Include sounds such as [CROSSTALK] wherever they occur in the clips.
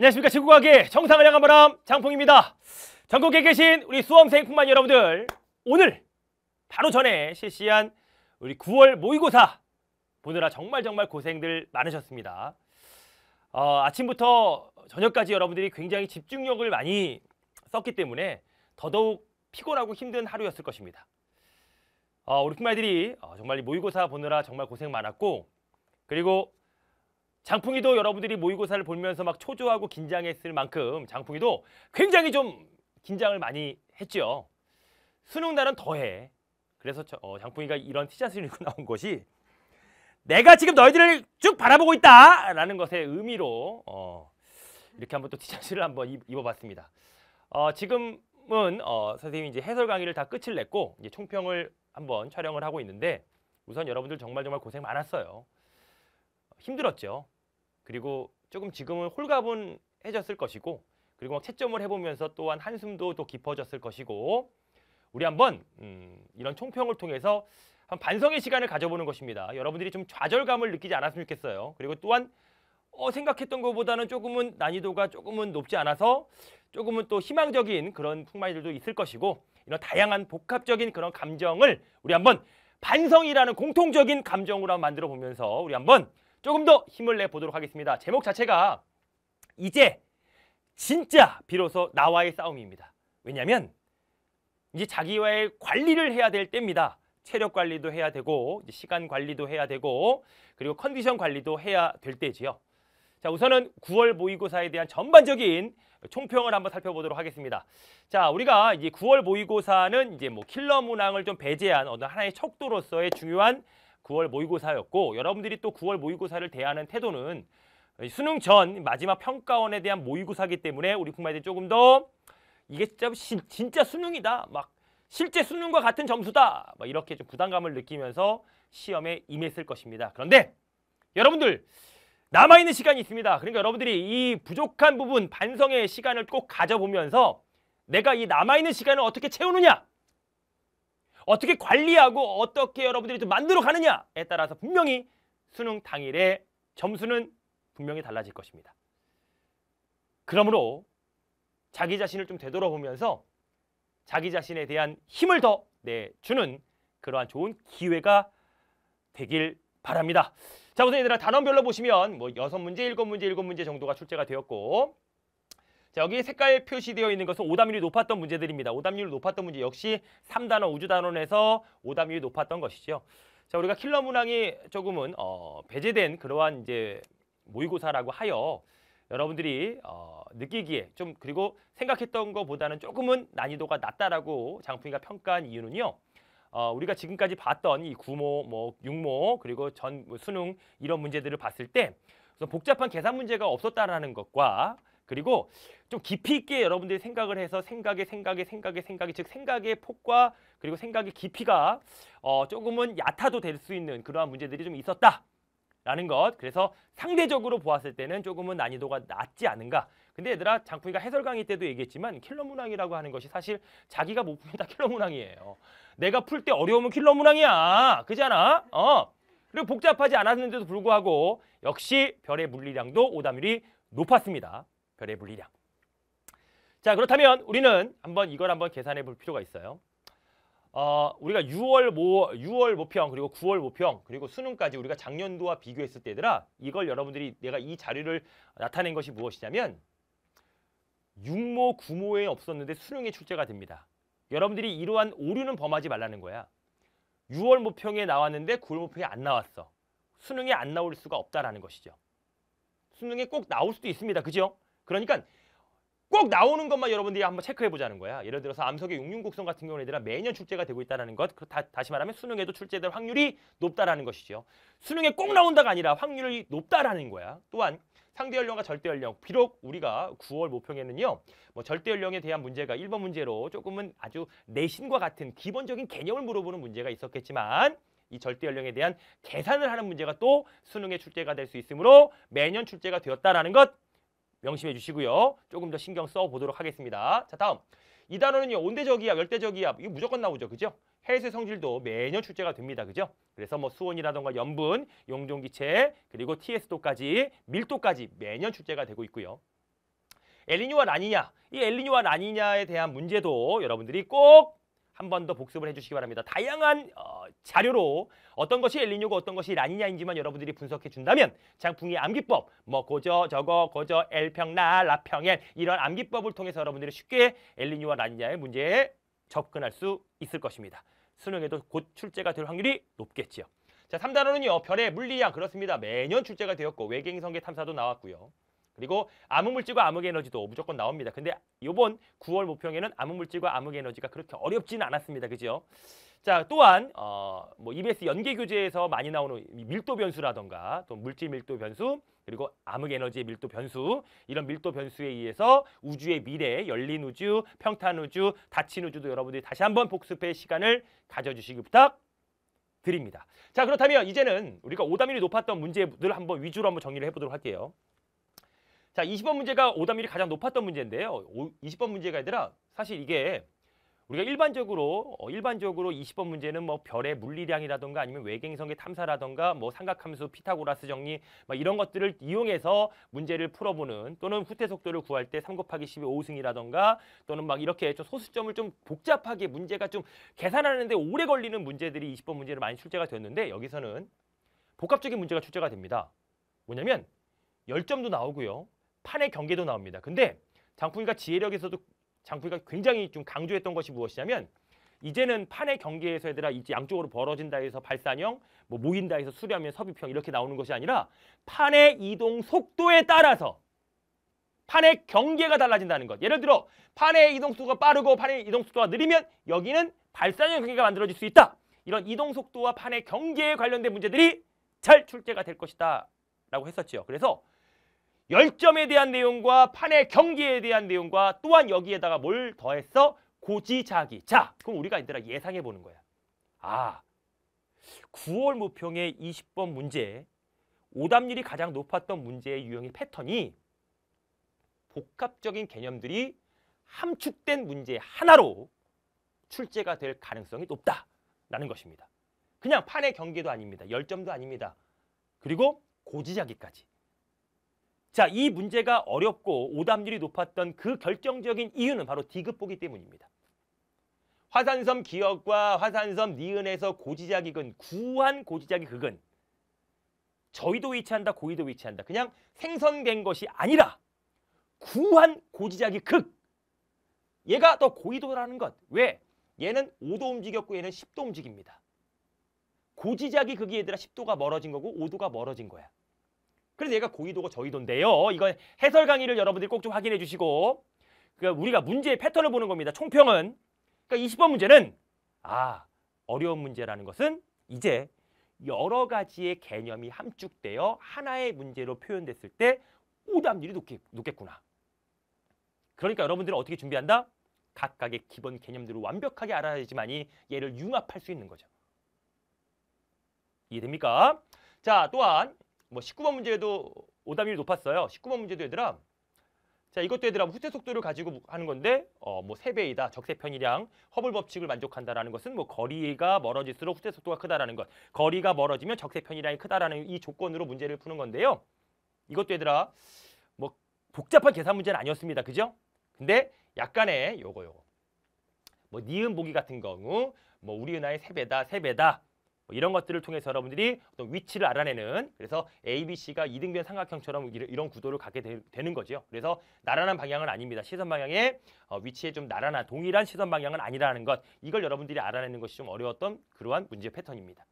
안녕하십니까 지구과학의 정상을 향한 바람 장풍입니다. 전국에 계신 우리 수험생뿐만 여러분들 오늘 바로 전에 실시한 우리 9월 모의고사 보느라 정말 정말 고생들 많으셨습니다. 어, 아침부터 저녁까지 여러분들이 굉장히 집중력을 많이 썼기 때문에 더더욱 피곤하고 힘든 하루였을 것입니다. 어, 우리 큰아들이 어, 정말 모의고사 보느라 정말 고생 많았고 그리고 장풍이도 여러분들이 모의고사를 보면서 막 초조하고 긴장했을 만큼 장풍이도 굉장히 좀 긴장을 많이 했죠. 수능 날은 더해. 그래서 저, 어, 장풍이가 이런 티셔츠를 입고 [LAUGHS] 나온 것이 내가 지금 너희들을 쭉 바라보고 있다! 라는 것의 의미로 어, 이렇게 한번 또 티셔츠를 한번 입, 입어봤습니다. 어, 지금은 어, 선생님이 이제 해설 강의를 다 끝을 냈고 이제 총평을 한번 촬영을 하고 있는데 우선 여러분들 정말 정말 고생 많았어요. 힘들었죠. 그리고 조금 지금은 홀가분해졌을 것이고 그리고 막 채점을 해보면서 또한 한숨도 또 깊어졌을 것이고 우리 한번 음, 이런 총평을 통해서 한 반성의 시간을 가져보는 것입니다. 여러분들이 좀 좌절감을 느끼지 않았으면 좋겠어요. 그리고 또한 어, 생각했던 것보다는 조금은 난이도가 조금은 높지 않아서 조금은 또 희망적인 그런 풍마이들도 있을 것이고 이런 다양한 복합적인 그런 감정을 우리 한번 반성이라는 공통적인 감정으로 만들어 보면서 우리 한번 조금 더 힘을 내보도록 하겠습니다. 제목 자체가 이제 진짜 비로소 나와의 싸움입니다. 왜냐하면 이제 자기와의 관리를 해야 될 때입니다. 체력 관리도 해야 되고 시간 관리도 해야 되고 그리고 컨디션 관리도 해야 될 때지요. 자 우선은 9월 모의고사에 대한 전반적인 총평을 한번 살펴보도록 하겠습니다. 자, 우리가 이제 9월 모의고사는 이제 뭐 킬러 문항을 좀 배제한 어느 하나의 척도로서의 중요한 9월 모의고사였고 여러분들이 또 9월 모의고사를 대하는 태도는 수능 전 마지막 평가원에 대한 모의고사기 때문에 우리 국마들이 조금 더 이게 진짜, 진짜 수능이다. 막 실제 수능과 같은 점수다. 막 이렇게 좀 부담감을 느끼면서 시험에 임했을 것입니다. 그런데 여러분들 남아있는 시간이 있습니다. 그러니까 여러분들이 이 부족한 부분 반성의 시간을 꼭 가져보면서 내가 이 남아있는 시간을 어떻게 채우느냐 어떻게 관리하고 어떻게 여러분들이 좀 만들어 가느냐에 따라서 분명히 수능 당일에 점수는 분명히 달라질 것입니다. 그러므로 자기 자신을 좀 되돌아보면서 자기 자신에 대한 힘을 더 내주는 그러한 좋은 기회가 되길 바랍니다. 자, 우선 얘들아 단원별로 보시면 뭐여 문제 일 문제 일 문제 정도가 출제가 되었고 자, 여기 색깔 표시되어 있는 것은 오답률이 높았던 문제들입니다. 오답률이 높았던 문제 역시 3단원 우주단원에서 오답률이 높았던 것이죠. 자, 우리가 킬러 문항이 조금은 어, 배제된 그러한 이제 모의고사라고 하여 여러분들이 어, 느끼기에 좀 그리고 생각했던 것보다는 조금은 난이도가 낮다라고 장풍이가 평가한 이유는요. 어, 우리가 지금까지 봤던 이 구모, 뭐 육모, 그리고 전 수능 뭐, 이런 문제들을 봤을 때 우선 복잡한 계산 문제가 없었다라는 것과 그리고 좀 깊이 있게 여러분들이 생각을 해서 생각의 생각의 생각의 생각이 즉 생각의 폭과 그리고 생각의 깊이가 어, 조금은 얕아도 될 수 있는 그러한 문제들이 좀 있었다. 라는 것. 그래서 상대적으로 보았을 때는 조금은 난이도가 낮지 않은가. 근데 얘들아 장풍이가 해설 강의 때도 얘기했지만 킬러 문항이라고 하는 것이 사실 자기가 못풉니다 킬러 문항이에요. 내가 풀 때 어려우면 킬러 문항이야. 그잖아. 어. 그리고 복잡하지 않았는데도 불구하고 역시 별의 물리량도 오답률이 높았습니다. 별의 물리량. 자 그렇다면 우리는 한번 이걸 한번 계산해 볼 필요가 있어요. 어, 우리가 6월 모 6월 모평 그리고 9월 모평 그리고 수능까지 우리가 작년도와 비교했을 때 얘들아 이걸 여러분들이 내가 이 자료를 나타낸 것이 무엇이냐면 6모 9모에 없었는데 수능에 출제가 됩니다. 여러분들이 이러한 오류는 범하지 말라는 거야. 6월 모평에 나왔는데 9월 모평에 안 나왔어. 수능에 안 나올 수가 없다라는 것이죠. 수능에 꼭 나올 수도 있습니다. 그죠? 그러니까 꼭 나오는 것만 여러분들이 한번 체크해 보자는 거야. 예를 들어서 암석의 육륜곡선 같은 경우는 얘들아 매년 출제가 되고 있다는 것. 그 다, 다시 말하면 수능에도 출제될 확률이 높다라는 것이죠. 수능에 꼭 나온다가 아니라 확률이 높다라는 거야. 또한 상대 연령과 절대 연령. 비록 우리가 9월 모평에는요. 뭐 절대 연령에 대한 문제가 1번 문제로 조금은 아주 내신과 같은 기본적인 개념을 물어보는 문제가 있었겠지만 이 절대 연령에 대한 계산을 하는 문제가 또 수능에 출제가 될 수 있으므로 매년 출제가 되었다라는 것 명심해 주시고요. 조금 더 신경 써 보도록 하겠습니다. 자, 다음. 이 단어는요. 온대저기압열대저기압 이거 무조건 나오죠. 그죠? 해수의 성질도 매년 출제가 됩니다. 그죠? 그래서 뭐 수온이라던가 염분, 용종기체, 그리고 TS도까지, 밀도까지 매년 출제가 되고 있고요. 엘리뇨와 라니냐, 이 엘리뇨와 라니냐에 대한 문제도 여러분들이 꼭 한번더 복습을 해주시기 바랍니다. 다양한 어, 자료로 어떤 것이 엘리뇨고 어떤 것이 라니냐인지만 여러분들이 분석해 준다면 장풍이 암기법, 뭐 고저 저거 고저 엘평나 라평엘 이런 암기법을 통해서 여러분들이 쉽게 엘리뇨와 라니냐의 문제에 접근할 수 있을 것입니다. 수능에도 곧 출제가 될 확률이 높겠지요. 자, 삼단어는요 별의 물리학 그렇습니다. 매년 출제가 되었고 외계인 성계 탐사도 나왔고요. 그리고 암흑물질과 암흑에너지도 무조건 나옵니다. 근데 요번 9월 모평에는 암흑물질과 암흑에너지가 그렇게 어렵지는 않았습니다. 그죠? 자, 또한 어, 뭐 EBS 연계 교재에서 많이 나오는 밀도 변수라던가 또 물질 밀도 변수 그리고 암흑에너지의 밀도 변수 이런 밀도 변수에 의해서 우주의 미래, 열린 우주, 평탄 우주, 닫힌 우주도 여러분들이 다시 한번 복습의 시간을 가져주시기 부탁 드립니다. 자 그렇다면 이제는 우리가 오답률이 높았던 문제들 을 한번 위주로 한번 정리를 해보도록 할게요. 자, 20번 문제가 오답률이 가장 높았던 문제인데요. 20번 문제가 아니라 사실 이게 우리가 일반적으로 어, 일반적으로 20번 문제는 뭐 별의 물리량이라든가 아니면 외계행성의 탐사라든가뭐 삼각함수 피타고라스 정리 막 이런 것들을 이용해서 문제를 풀어보는 또는 후퇴 속도를 구할 때3 곱하기 10의 5승이라든가 또는 막 이렇게 좀 소수점을 좀 복잡하게 문제가 좀 계산하는데 오래 걸리는 문제들이 20번 문제로 많이 출제가 됐는데 여기서는 복합적인 문제가 출제가 됩니다. 뭐냐면 열점도 나오고요. 판의 경계도 나옵니다. 근데 장풍이가 지혜력에서도 장풍이가 굉장히 좀 강조했던 것이 무엇이냐면 이제는 판의 경계에서 얘들아 이제 양쪽으로 벌어진다 해서 발산형, 뭐 모인다 해서 수렴형, 섭입평 이렇게 나오는 것이 아니라 판의 이동 속도에 따라서 판의 경계가 달라진다는 것. 예를 들어 판의 이동 속도가 빠르고 판의 이동 속도가 느리면 여기는 발산형 경계가 만들어질 수 있다. 이런 이동 속도와 판의 경계에 관련된 문제들이 잘 출제가 될 것이다 라고 했었지요. 그래서 열점에 대한 내용과 판의 경기에 대한 내용과 또한 여기에다가 뭘 더했어? 고지자기. 자, 그럼 우리가 얘들아 예상해 보는 거야. 아, 9월 모평의 20번 문제, 오답률이 가장 높았던 문제의 유형의 패턴이 복합적인 개념들이 함축된 문제 하나로 출제가 될 가능성이 높다라는 것입니다. 그냥 판의 경계도 아닙니다. 열점도 아닙니다. 그리고 고지자기까지. 자, 이 문제가 어렵고 오답률이 높았던 그 결정적인 이유는 바로 디귿보기 때문입니다. 화산섬 기역과 화산섬 니은에서 고지자기근, 구한 고지자기극 저희도 위치한다, 고의도 위치한다. 그냥 생성된 것이 아니라 구한 고지자기극. 얘가 더 고의도라는 것. 왜? 얘는 5도 움직였고 얘는 10도 움직입니다. 고지자기극이 얘들아 10도가 멀어진 거고 5도가 멀어진 거야. 그래서 얘가 고이도고 저이도인데요. 이건 해설 강의를 여러분들이 꼭 좀 확인해 주시고 그러니까 우리가 문제의 패턴을 보는 겁니다. 총평은. 그러니까 20번 문제는 아 어려운 문제라는 것은 이제 여러 가지의 개념이 함축되어 하나의 문제로 표현됐을 때 오답률이 높겠, 높겠구나. 그러니까 여러분들은 어떻게 준비한다? 각각의 기본 개념들을 완벽하게 알아야되지만 얘를 융합할 수 있는 거죠. 이해됩니까? 자, 또한 뭐 19번 문제도 오답률이 높았어요. 19번 문제도 얘들아 자 이것도 얘들아 뭐 후퇴 속도를 가지고 하는 건데 어 뭐 세배이다 적세 편이량 허블 법칙을 만족한다라는 것은 뭐 거리가 멀어질수록 후퇴 속도가 크다라는 것 거리가 멀어지면 적세 편이량이 크다라는 이 조건으로 문제를 푸는 건데요 이것도 얘들아 뭐 복잡한 계산 문제는 아니었습니다 그죠 근데 약간의 요거 요거 뭐 니은 보기 같은 경우 뭐 우리 은하의 세배다 세배다 뭐 이런 것들을 통해서 여러분들이 어떤 위치를 알아내는 그래서 ABC가 이등변 삼각형처럼 이런 구도를 갖게 되, 는 거죠. 그래서 나란한 방향은 아닙니다. 시선 방향의 어, 위치에 좀 나란한 동일한 시선 방향은 아니라는 것 이걸 여러분들이 알아내는 것이 좀 어려웠던 그러한 문제 패턴입니다.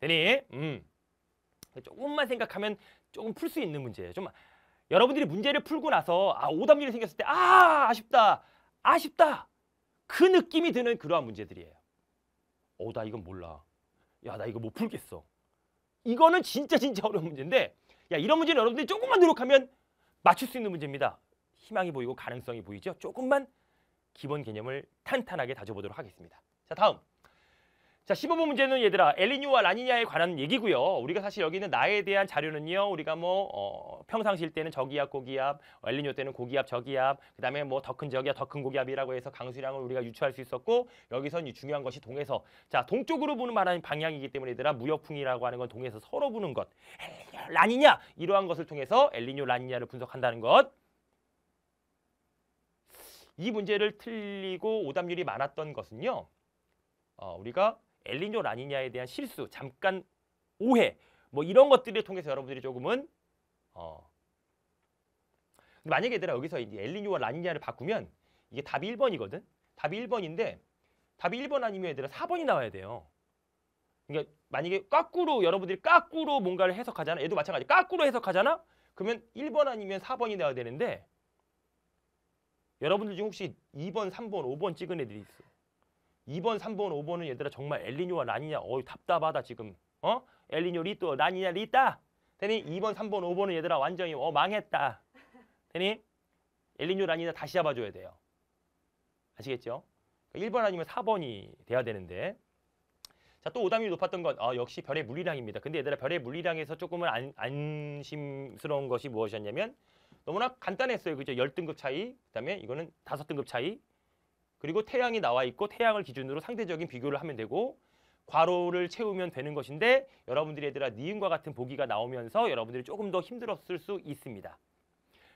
되니? 음. 조금만 생각하면 조금 풀 수 있는 문제예요. 좀 여러분들이 문제를 풀고 나서 아 오답률이 생겼을 때아 아쉽다 아쉽다 그 느낌이 드는 그러한 문제들이에요. 어, 나 이건 몰라. 야, 나 이거 못 풀겠어. 이거는 진짜 진짜 어려운 문제인데 야, 이런 문제는 여러분들이 조금만 노력하면 맞출 수 있는 문제입니다. 희망이 보이고 가능성이 보이죠? 조금만 기본 개념을 탄탄하게 다져보도록 하겠습니다. 자, 다음. 자, 15번 문제는 얘들아 엘리뇨와 라니냐에 관한 얘기고요. 우리가 사실 여기 는 나에 대한 자료는요. 우리가 뭐 어, 평상시일 때는 저기압, 고기압, 어, 엘리뇨 때는 고기압, 저기압, 그다음에 뭐 더 큰 저기압, 더 큰 고기압이라고 해서 강수량을 우리가 유추할 수 있었고 여기선 중요한 것이 동에서 자 동쪽으로 부는 말하는 방향이기 때문에 얘들아 무역풍이라고 하는 건 동에서 서로 부는 것, 엘리뇨, 라니냐 이러한 것을 통해서 엘리뇨, 라니냐를 분석한다는 것. 이 문제를 틀리고 오답률이 많았던 것은요. 어, 우리가 엘리뇨 라니냐에 대한 실수, 잠깐 오해 뭐 이런 것들을 통해서 여러분들이 조금은 어 만약에 얘들아 여기서 이제 엘리뇨와 라니냐를 바꾸면 이게 답이 1번이거든. 답이 1번인데 답이 1번 아니면 얘들아 4번이 나와야 돼요. 그러니까 만약에 깎꾸로 여러분들이 깎꾸로 뭔가를 해석하잖아. 얘도 마찬가지. 깎꾸로 해석하잖아. 그러면 1번 아니면 4번이 나와야 되는데 여러분들 중 혹시 2번, 3번, 5번 찍은 애들이 있어. 2번, 3번, 5번은 얘들아 정말 엘리뇨와 라니냐 어이 답답하다 지금. 어? 엘리뇨 리또 라니냐 리따. 되니 2번, 3번, 5번은 얘들아 완전히 어 망했다. 되니 엘리뇨 라니냐 다시 잡아줘야 돼요. 아시겠죠? 1번 그러니까 아니면 4번이 돼야 되는데 자, 또 오답률이 높았던 건 어, 아, 역시 별의 물리량입니다. 근데 얘들아 별의 물리량에서 조금은 안, 안심스러운 것이 무엇이었냐면 너무나 간단했어요. 그죠? 1 0등급 차이, 그다음에 이거는 5 등급 차이, 그리고 태양이 나와 있고 태양을 기준으로 상대적인 비교를 하면 되고 괄호를 채우면 되는 것인데 여러분들이 얘들아 니은과 같은 보기가 나오면서 여러분들이 조금 더 힘들었을 수 있습니다.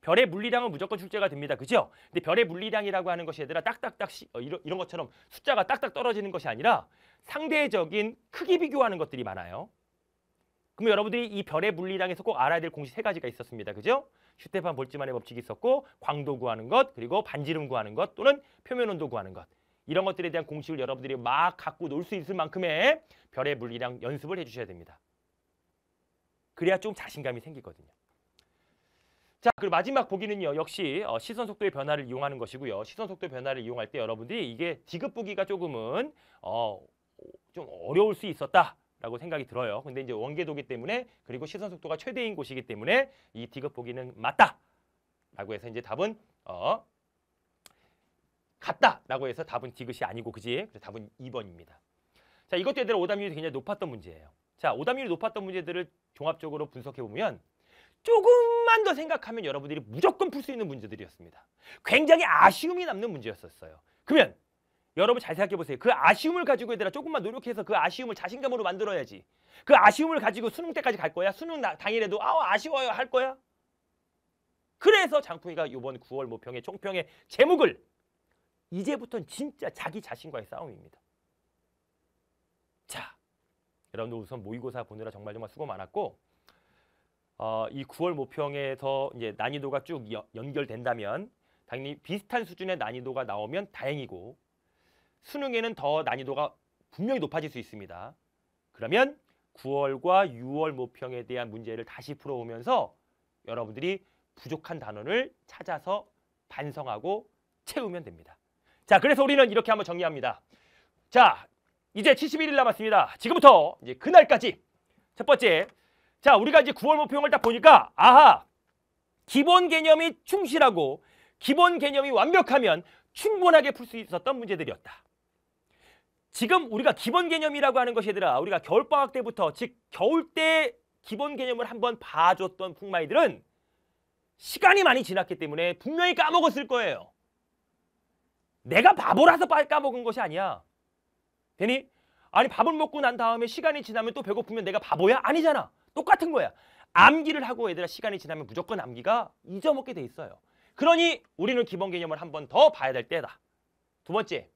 별의 물리량은 무조건 출제가 됩니다. 그죠? 근데 별의 물리량이라고 하는 것이 얘들아 딱딱딱 시, 어, 이런, 이런 것처럼 숫자가 딱딱 떨어지는 것이 아니라 상대적인 크기 비교하는 것들이 많아요. 그럼 여러분들이 이 별의 물리량에서 꼭 알아야 될 공식 세 가지가 있었습니다. 그죠? 슈테판 볼츠만의 법칙이 있었고 광도 구하는 것 그리고 반지름 구하는 것 또는 표면 온도 구하는 것 이런 것들에 대한 공식을 여러분들이 막 갖고 놀 수 있을 만큼의 별의 물리랑 연습을 해주셔야 됩니다. 그래야 좀 자신감이 생기거든요. 자, 그리고 마지막 보기는요. 역시 어, 시선 속도의 변화를 이용하는 것이고요. 시선 속도 변화를 이용할 때 여러분들이 이게 디귿 보기가 조금은 어, 좀 어려울 수 있었다. 라고 생각이 들어요. 근데 이제 원계도기 때문에 그리고 시선 속도가 최대인 곳이기 때문에 이 디귿 보기는 맞다. 라고 해서 이제 답은 어 같다. 라고 해서 답은 디귿이 아니고 그지? 그래서 답은 2번입니다. 자, 이것도 얘들 오답률이 굉장히 높았던 문제예요. 자, 오답률이 높았던 문제들을 종합적으로 분석해 보면 조금만 더 생각하면 여러분들이 무조건 풀 수 있는 문제들이었습니다. 굉장히 아쉬움이 남는 문제였었어요. 그러면 여러분 잘 생각해 보세요. 그 아쉬움을 가지고 얘들아 조금만 노력해서 그 아쉬움을 자신감으로 만들어야지. 그 아쉬움을 가지고 수능 때까지 갈 거야? 수능 당일에도 아 아쉬워요 할 거야? 그래서 장풍이가 이번 9월 모평의 총평의 제목을 이제부터는 진짜 자기 자신과의 싸움입니다. 자, 여러분들 우선 모의고사 보느라 정말 정말 수고 많았고 어, 이 9월 모평에서 이제 난이도가 쭉 여, 연결된다면 당연히 비슷한 수준의 난이도가 나오면 다행이고 수능에는 더 난이도가 분명히 높아질 수 있습니다. 그러면 9월과 6월 모평에 대한 문제를 다시 풀어오면서 여러분들이 부족한 단원을 찾아서 반성하고 채우면 됩니다. 자, 그래서 우리는 이렇게 한번 정리합니다. 자, 이제 71일 남았습니다. 지금부터 이제 그날까지 첫 번째, 자, 우리가 이제 9월 모평을 딱 보니까 아하, 기본 개념이 충실하고 기본 개념이 완벽하면 충분하게 풀 수 있었던 문제들이었다. 지금 우리가 기본 개념이라고 하는 것이 얘들아 우리가 겨울방학 때부터 즉 겨울 때 기본 개념을 한번 봐줬던 풍마이들은 시간이 많이 지났기 때문에 분명히 까먹었을 거예요. 내가 바보라서 까먹은 것이 아니야. 되니? 아니 밥을 먹고 난 다음에 시간이 지나면 또 배고프면 내가 바보야? 아니잖아. 똑같은 거야. 암기를 하고 얘들아 시간이 지나면 무조건 암기가 잊어먹게 돼 있어요. 그러니 우리는 기본 개념을 한번더 봐야 될 때다. 두 번째,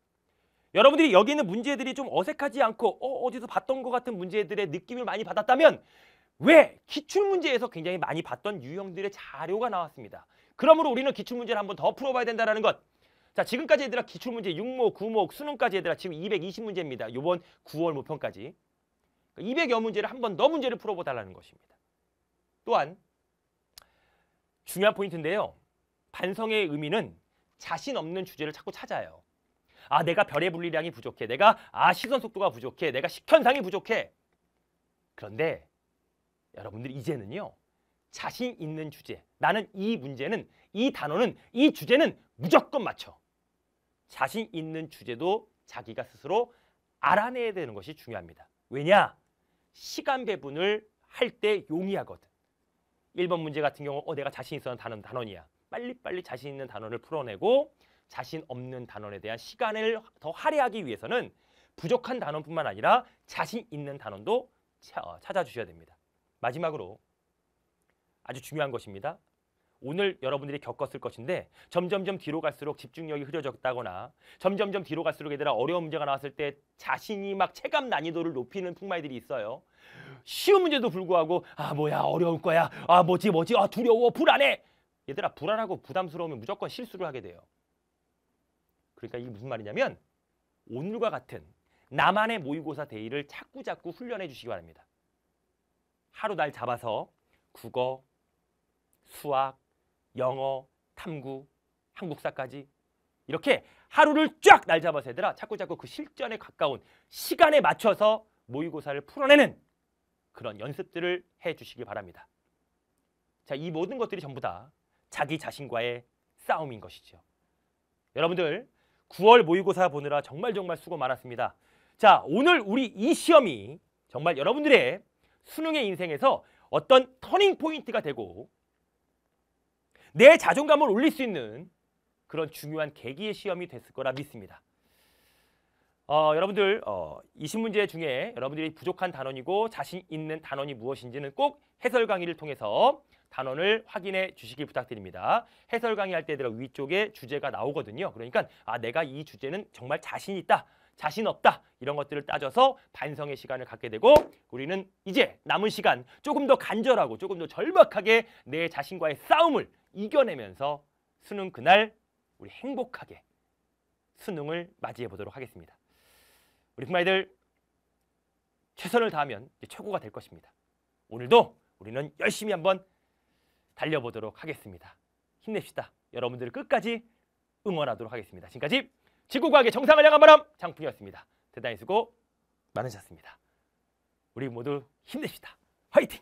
여러분들이 여기 있는 문제들이 좀 어색하지 않고 어, 어디서 봤던 것 같은 문제들의 느낌을 많이 받았다면 왜 기출문제에서 굉장히 많이 봤던 유형들의 자료가 나왔습니다. 그러므로 우리는 기출문제를 한 번 더 풀어봐야 된다는 것. 자 지금까지 얘들아 기출문제 6모, 9모, 수능까지 얘들아 지금 220문제입니다. 요번 9월 모평까지. 200여 그러니까 문제를 한 번 더 문제를 풀어보달라는 것입니다. 또한 중요한 포인트인데요. 반성의 의미는 자신 없는 주제를 자꾸 찾아요. 아 내가 별의 분리량이 부족해. 내가 아 시선 속도가 부족해. 내가 식현상이 부족해. 그런데 여러분들 이제는요. 자신 있는 주제. 나는 이 문제는 이 단어는 이 주제는 무조건 맞춰. 자신 있는 주제도 자기가 스스로 알아내야 되는 것이 중요합니다. 왜냐? 시간 배분을 할 때 용이하거든. 1번 문제 같은 경우 어 내가 자신 있어하는 단어 단원이야. 빨리빨리 자신 있는 단어를 풀어내고 자신 없는 단원에 대한 시간을 더 할애하기 위해서는 부족한 단원뿐만 아니라 자신 있는 단원도 어, 찾아주셔야 됩니다. 마지막으로 아주 중요한 것입니다. 오늘 여러분들이 겪었을 것인데 점점점 뒤로 갈수록 집중력이 흐려졌다거나 점점점 뒤로 갈수록 얘들아 어려운 문제가 나왔을 때 자신이 막 체감 난이도를 높이는 풍마이들이 있어요. 쉬운 문제도 불구하고 아 뭐야 어려울 거야 아 뭐지 뭐지 아 두려워 불안해 얘들아 불안하고 부담스러우면 무조건 실수를 하게 돼요. 그러니까 이게 무슨 말이냐면 오늘과 같은 나만의 모의고사 대의를 자꾸자꾸 훈련해 주시기 바랍니다. 하루 날 잡아서 국어, 수학, 영어, 탐구, 한국사까지 이렇게 하루를 쫙 날 잡아서 얘들아 자꾸자꾸 그 실전에 가까운 시간에 맞춰서 모의고사를 풀어내는 그런 연습들을 해주시기 바랍니다. 자, 이 모든 것들이 전부 다 자기 자신과의 싸움인 것이죠. 여러분들 9월 모의고사 보느라 정말 정말 수고 많았습니다. 자, 오늘 우리 이 시험이 정말 여러분들의 수능의 인생에서 어떤 터닝 포인트가 되고 내 자존감을 올릴 수 있는 그런 중요한 계기의 시험이 됐을 거라 믿습니다. 어, 여러분들 어, 20문제 중에 여러분들이 부족한 단원이고 자신 있는 단원이 무엇인지는 꼭 해설 강의를 통해서 단원을 확인해 주시기 부탁드립니다. 해설 강의할 때 들어 위쪽에 주제가 나오거든요. 그러니까 아 내가 이 주제는 정말 자신 있다. 자신 없다 이런 것들을 따져서 반성의 시간을 갖게 되고 우리는 이제 남은 시간 조금 더 간절하고 조금 더 절박하게 내 자신과의 싸움을 이겨내면서 수능 그날 우리 행복하게 수능을 맞이해 보도록 하겠습니다. 우리 부마이들 최선을 다하면 최고가 될 것입니다. 오늘도 우리는 열심히 한번 달려보도록 하겠습니다. 힘냅시다. 여러분들을 끝까지 응원하도록 하겠습니다. 지금까지 지구과학의 정상을 향한 바람 장풍이었습니다. 대단히 수고 많으셨습니다. 우리 모두 힘냅시다. 화이팅!